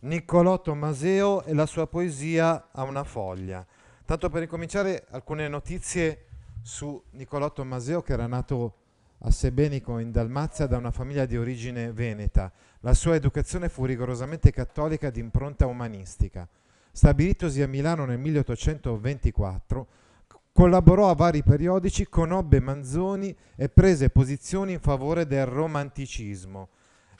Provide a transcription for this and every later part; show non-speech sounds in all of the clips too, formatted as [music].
Niccolò Tommaseo e la sua poesia a una foglia. Tanto per ricominciare alcune notizie su Niccolò Tommaseo che era nato a Sebenico in Dalmazia da una famiglia di origine veneta. La sua educazione fu rigorosamente cattolica di impronta umanistica. Stabilitosi a Milano nel 1824, collaborò a vari periodici, conobbe Manzoni e prese posizioni in favore del romanticismo.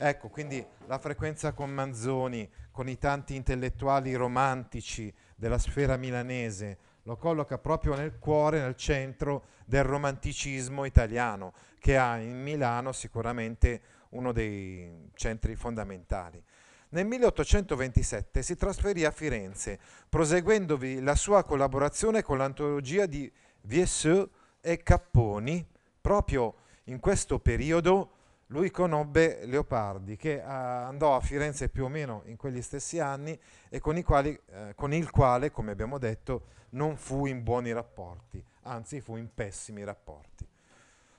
Ecco, quindi la frequenza con Manzoni, con i tanti intellettuali romantici della sfera milanese, lo colloca proprio nel cuore, nel centro del romanticismo italiano, che ha in Milano sicuramente uno dei centri fondamentali. Nel 1827 si trasferì a Firenze, proseguendovi la sua collaborazione con l'antologia di Viesseux e Capponi, proprio in questo periodo lui conobbe Leopardi che a, eh, andò a Firenze più o meno in quegli stessi anni e con, quali, eh, con, il quale, come abbiamo detto, non fu in buoni rapporti, anzi fu in pessimi rapporti.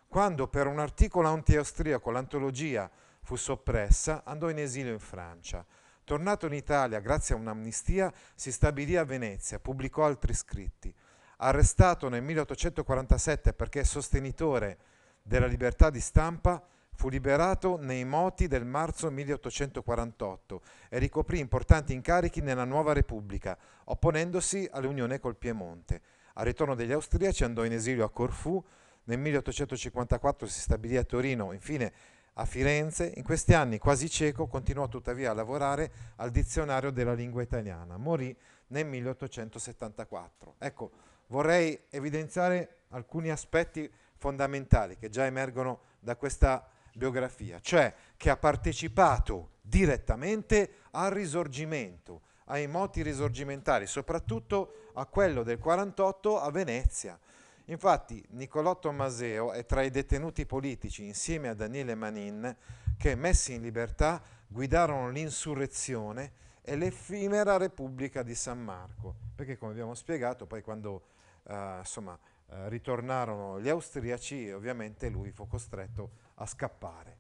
Quando per un articolo anti-austriaco l'antologia fu soppressa, andò in esilio in Francia. Tornato in Italia grazie a un'amnistia, si stabilì a Venezia, pubblicò altri scritti. Arrestato nel 1847 perché sostenitore della libertà di stampa, Fu liberato nei moti del marzo 1848 e ricoprì importanti incarichi nella nuova Repubblica, opponendosi all'unione col Piemonte. Al ritorno degli austriaci andò in esilio a Corfù, nel 1854 si stabilì a Torino, infine a Firenze. In questi anni, quasi cieco, continuò tuttavia a lavorare al dizionario della lingua italiana. Morì nel 1874. Ecco, vorrei evidenziare alcuni aspetti fondamentali che già emergono da questa biografia, cioè che ha partecipato direttamente al risorgimento, ai moti risorgimentari, soprattutto a quello del 48 a Venezia. Infatti Niccolò Tommaseo è tra i detenuti politici, insieme a Daniele Manin, che messi in libertà guidarono l'insurrezione e l'effimera Repubblica di San Marco, perché come abbiamo spiegato poi quando eh, insomma, eh, ritornarono gli austriaci e ovviamente lui fu costretto a scappare.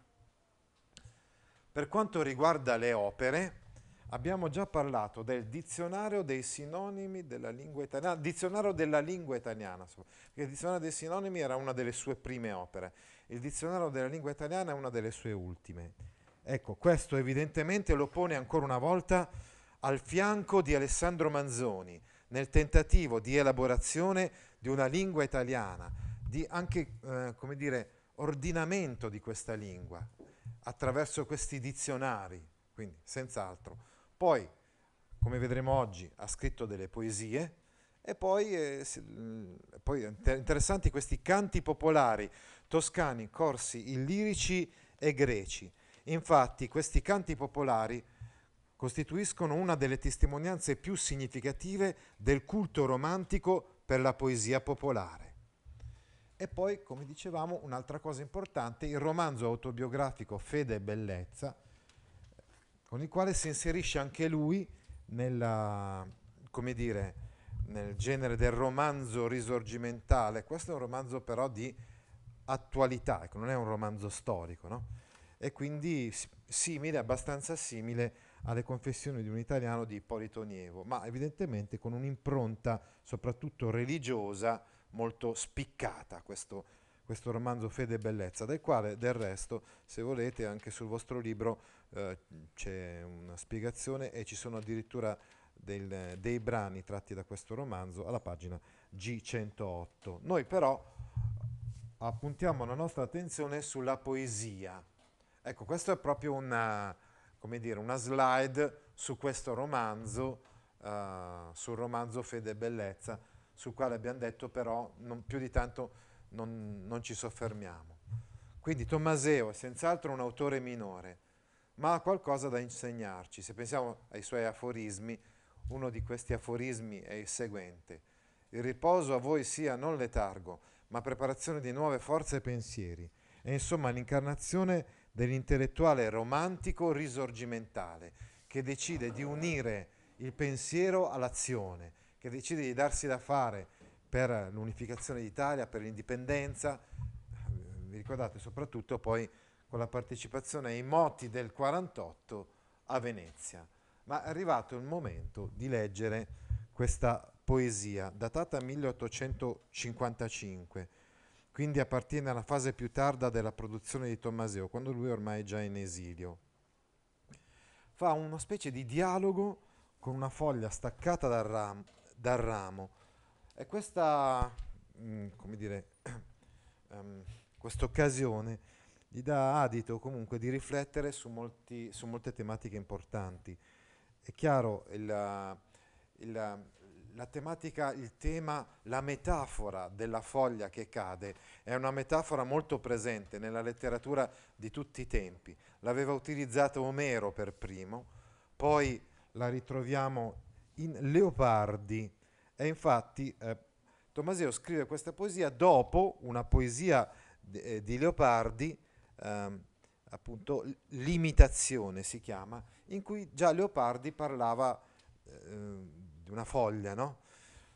Per quanto riguarda le opere, abbiamo già parlato del dizionario dei sinonimi della lingua italiana, dizionario della lingua italiana, perché il dizionario dei sinonimi era una delle sue prime opere, il dizionario della lingua italiana è una delle sue ultime. Ecco, questo evidentemente lo pone ancora una volta al fianco di Alessandro Manzoni nel tentativo di elaborazione di una lingua italiana, di anche, eh, come dire, ordinamento di questa lingua attraverso questi dizionari, quindi senz'altro. Poi, come vedremo oggi, ha scritto delle poesie e poi, eh, mm, poi interessanti questi canti popolari toscani, corsi, illirici e greci. Infatti questi canti popolari costituiscono una delle testimonianze più significative del culto romantico per la poesia popolare. E poi, come dicevamo, un'altra cosa importante, il romanzo autobiografico Fede e Bellezza, con il quale si inserisce anche lui nella, dire, nel genere del romanzo risorgimentale. Questo è un romanzo però di attualità, ecco, non è un romanzo storico, no? E quindi simile, abbastanza simile alle confessioni di un italiano di Ippolito Nievo, ma evidentemente con un'impronta soprattutto religiosa molto spiccata questo, questo romanzo Fede e Bellezza, del quale del resto, se volete, anche sul vostro libro eh, c'è una spiegazione e ci sono addirittura del, dei brani tratti da questo romanzo alla pagina G108. Noi però appuntiamo la nostra attenzione sulla poesia. Ecco, questo è proprio una, come dire, una slide su questo romanzo, uh, sul romanzo Fede e Bellezza, sul quale abbiamo detto però non, più di tanto non, non ci soffermiamo. Quindi Tommaseo è senz'altro un autore minore, ma ha qualcosa da insegnarci. Se pensiamo ai suoi aforismi, uno di questi aforismi è il seguente. Il riposo a voi sia non letargo, ma preparazione di nuove forze e pensieri. E insomma l'incarnazione dell'intellettuale romantico risorgimentale, che decide di unire il pensiero all'azione, che decide di darsi da fare per l'unificazione d'Italia, per l'indipendenza, vi ricordate soprattutto poi con la partecipazione ai moti del 48 a Venezia. Ma è arrivato il momento di leggere questa poesia datata 1855 quindi appartiene alla fase più tarda della produzione di Tommaseo, quando lui ormai è già in esilio. Fa una specie di dialogo con una foglia staccata dal, ram- dal ramo e questa, mh, mm, come dire, um, [clears throat] ehm, quest'occasione gli dà adito comunque di riflettere su, molti, su molte tematiche importanti. È chiaro, il, il la tematica, il tema, la metafora della foglia che cade è una metafora molto presente nella letteratura di tutti i tempi. L'aveva utilizzata Omero per primo, poi la ritroviamo in Leopardi e infatti eh, Tommaseo scrive questa poesia dopo una poesia eh, di Leopardi, eh, appunto L'imitazione si chiama, in cui già Leopardi parlava eh, di una foglia, no?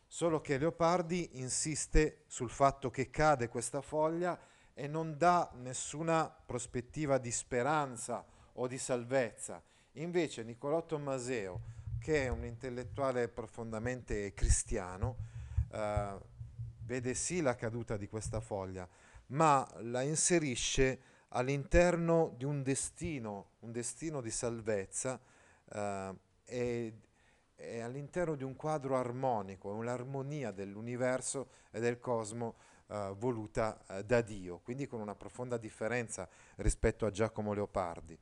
Solo che Leopardi insiste sul fatto che cade questa foglia e non dà nessuna prospettiva di speranza o di salvezza. Invece Niccolò Tommaseo, che è un intellettuale profondamente cristiano, eh, vede sì la caduta di questa foglia, ma la inserisce all'interno di un destino, un destino di salvezza eh, e, è all'interno di un quadro armonico, è un'armonia dell'universo e del cosmo eh, voluta eh, da Dio, quindi con una profonda differenza rispetto a Giacomo Leopardi.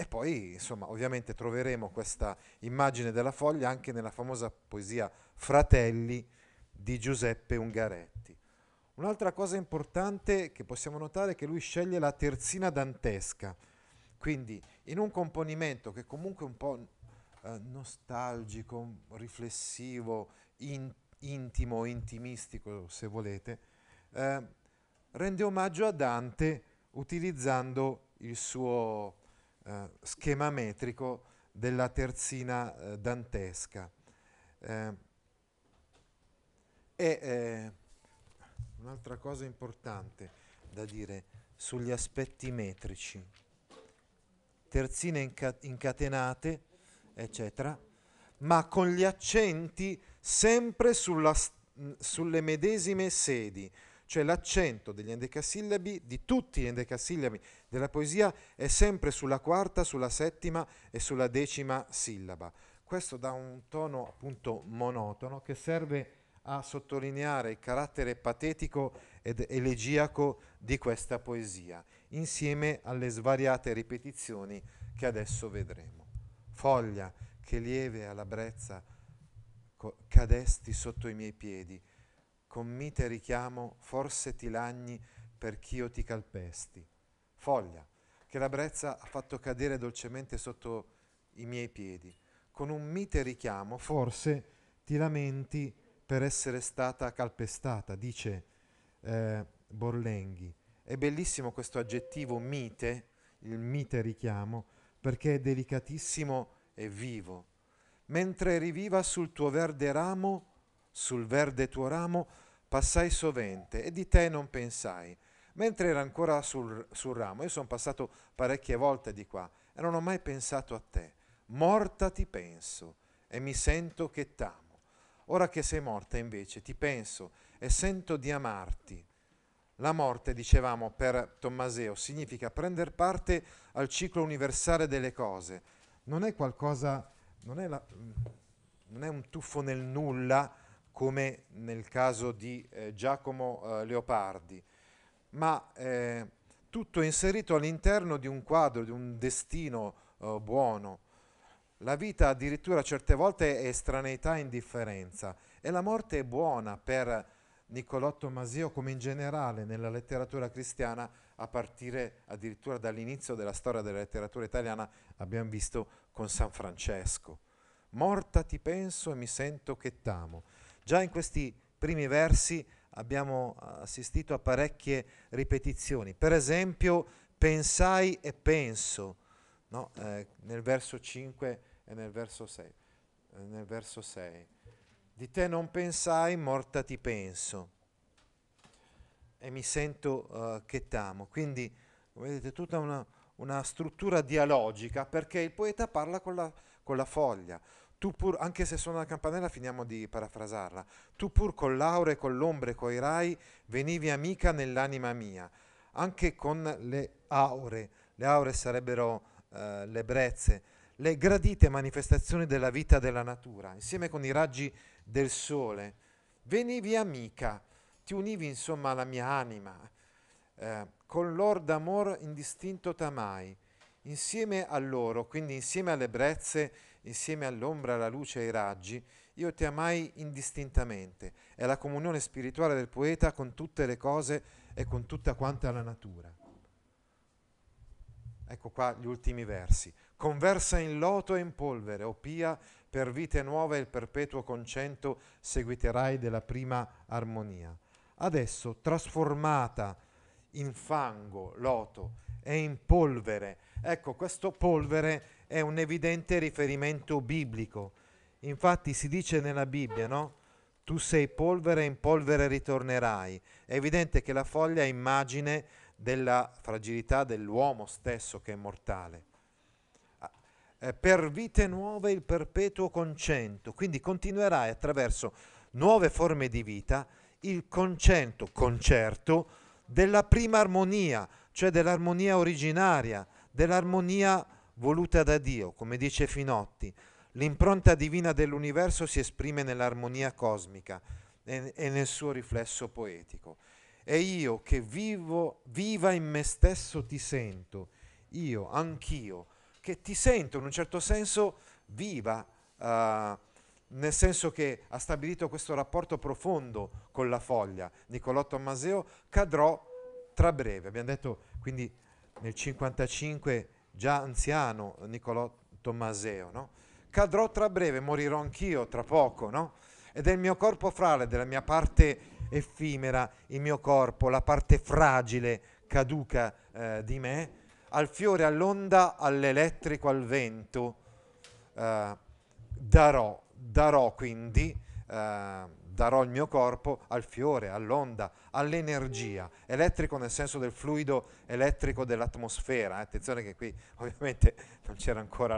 E poi, insomma, ovviamente troveremo questa immagine della foglia anche nella famosa poesia Fratelli di Giuseppe Ungaretti. Un'altra cosa importante che possiamo notare è che lui sceglie la terzina dantesca, quindi in un componimento che comunque un po' eh, nostalgico, riflessivo, in, intimo, intimistico, se volete, eh, rende omaggio a Dante utilizzando il suo eh, schema metrico della terzina eh, dantesca. Eh, e eh, un'altra cosa importante da dire sugli aspetti metrici. Terzine incatenate eccetera, ma con gli accenti sempre sulla, sulle medesime sedi, cioè l'accento degli endecasillabi, di tutti gli endecasillabi della poesia, è sempre sulla quarta, sulla settima e sulla decima sillaba. Questo dà un tono appunto monotono che serve a sottolineare il carattere patetico ed elegiaco di questa poesia, insieme alle svariate ripetizioni che adesso vedremo foglia che lieve alla brezza cadesti sotto i miei piedi, con mite richiamo forse ti lagni perch'io ti calpesti. Foglia che la brezza ha fatto cadere dolcemente sotto i miei piedi, con un mite richiamo forse ti lamenti per essere stata calpestata, dice eh, Borlenghi. È bellissimo questo aggettivo mite, il mite richiamo, perché è delicatissimo e vivo, mentre riviva sul tuo verde ramo, sul verde tuo ramo, passai sovente e di te non pensai. Mentre era ancora sul, sul ramo, io sono passato parecchie volte di qua e non ho mai pensato a te. Morta ti penso e mi sento che t'amo. Ora che sei morta invece ti penso e sento di amarti la morte, dicevamo, per Tommaseo significa prendere parte al ciclo universale delle cose. Non è qualcosa, non è, la, non è un tuffo nel nulla come nel caso di eh, Giacomo eh, Leopardi, ma eh, tutto inserito all'interno di un quadro, di un destino eh, buono. La vita addirittura certe volte è estraneità e indifferenza e la morte è buona per Niccolò Tommaseo come in generale nella letteratura cristiana, a partire addirittura dall'inizio della storia della letteratura italiana, abbiamo visto con San Francesco. Morta ti penso e mi sento che t'amo. Già in questi primi versi abbiamo eh, assistito a parecchie ripetizioni. Per esempio, pensai e penso, no? eh, nel verso 5 e nel verso 6. Eh, nel verso 6. Di te non pensai, morta ti penso e mi sento uh, che t'amo. Quindi vedete tutta una, una, struttura dialogica perché il poeta parla con la, con la foglia. Tu pur, anche se suona la campanella, finiamo di parafrasarla. Tu pur con l'aure, con l'ombre, coi rai, venivi amica nell'anima mia. Anche con le aure, le aure sarebbero uh, le brezze le gradite manifestazioni della vita della natura, insieme con i raggi del sole. Venivi amica, ti univi insomma alla mia anima, eh, con lor d'amor indistinto tamai, insieme a loro, quindi insieme alle brezze, insieme all'ombra, alla luce e ai raggi, io ti amai indistintamente. È la comunione spirituale del poeta con tutte le cose e con tutta quanta la natura. Ecco qua gli ultimi versi conversa in loto e in polvere, o pia per vite nuove e il perpetuo concento seguiterai della prima armonia. Adesso trasformata in fango, loto e in polvere. Ecco, questo polvere è un evidente riferimento biblico. Infatti si dice nella Bibbia, no? Tu sei polvere e in polvere ritornerai. È evidente che la foglia è immagine della fragilità dell'uomo stesso che è mortale eh, per vite nuove il perpetuo concento, quindi continuerai attraverso nuove forme di vita il concento, concerto della prima armonia, cioè dell'armonia originaria, dell'armonia voluta da Dio, come dice Finotti. L'impronta divina dell'universo si esprime nell'armonia cosmica e, e nel suo riflesso poetico. E io che vivo, viva in me stesso ti sento, io, anch'io, che ti sento in un certo senso viva, eh, nel senso che ha stabilito questo rapporto profondo con la foglia. Niccolò Tommaseo cadrò tra breve, abbiamo detto quindi nel 55 già anziano Niccolò Tommaseo, no? cadrò tra breve, morirò anch'io tra poco, no? E del mio corpo frale, della mia parte effimera, il mio corpo, la parte fragile, caduca eh, di me, al fiore, all'onda, all'elettrico, al vento, eh, darò, darò quindi, eh, darò il mio corpo al fiore, all'onda, all'energia, elettrico nel senso del fluido elettrico dell'atmosfera, eh, attenzione che qui [laughs] ovviamente non c'era ancora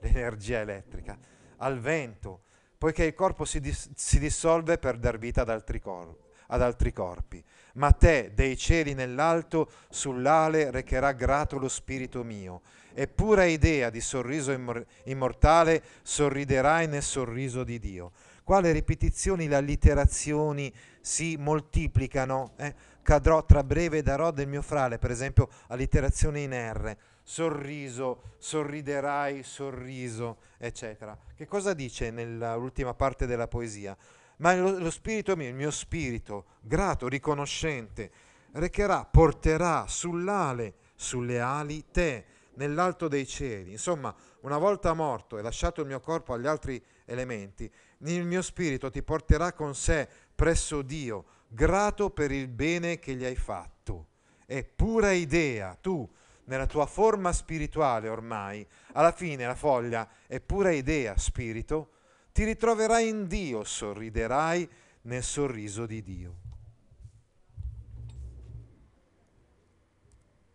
l'energia elettrica, al vento, poiché il corpo si, dis si dissolve per dar vita ad altri corpi ad altri corpi. Ma te, dei cieli nell'alto, sull'ale recherà grato lo spirito mio, e pura idea di sorriso immor- immortale sorriderai nel sorriso di Dio. Quale ripetizioni, le allitterazioni si moltiplicano. Eh? Cadrò tra breve e darò del mio frale, per esempio, allitterazione in R sorriso, sorriderai, sorriso, eccetera. Che cosa dice nell'ultima parte della poesia? ma lo, lo spirito mio, il mio spirito, grato, riconoscente, recherà, porterà sull'ale, sulle ali te, nell'alto dei cieli. Insomma, una volta morto e lasciato il mio corpo agli altri elementi, il mio spirito ti porterà con sé presso Dio, grato per il bene che gli hai fatto. È pura idea, tu, nella tua forma spirituale ormai, alla fine la foglia è pura idea, spirito, ti ritroverai in Dio, sorriderai nel sorriso di Dio.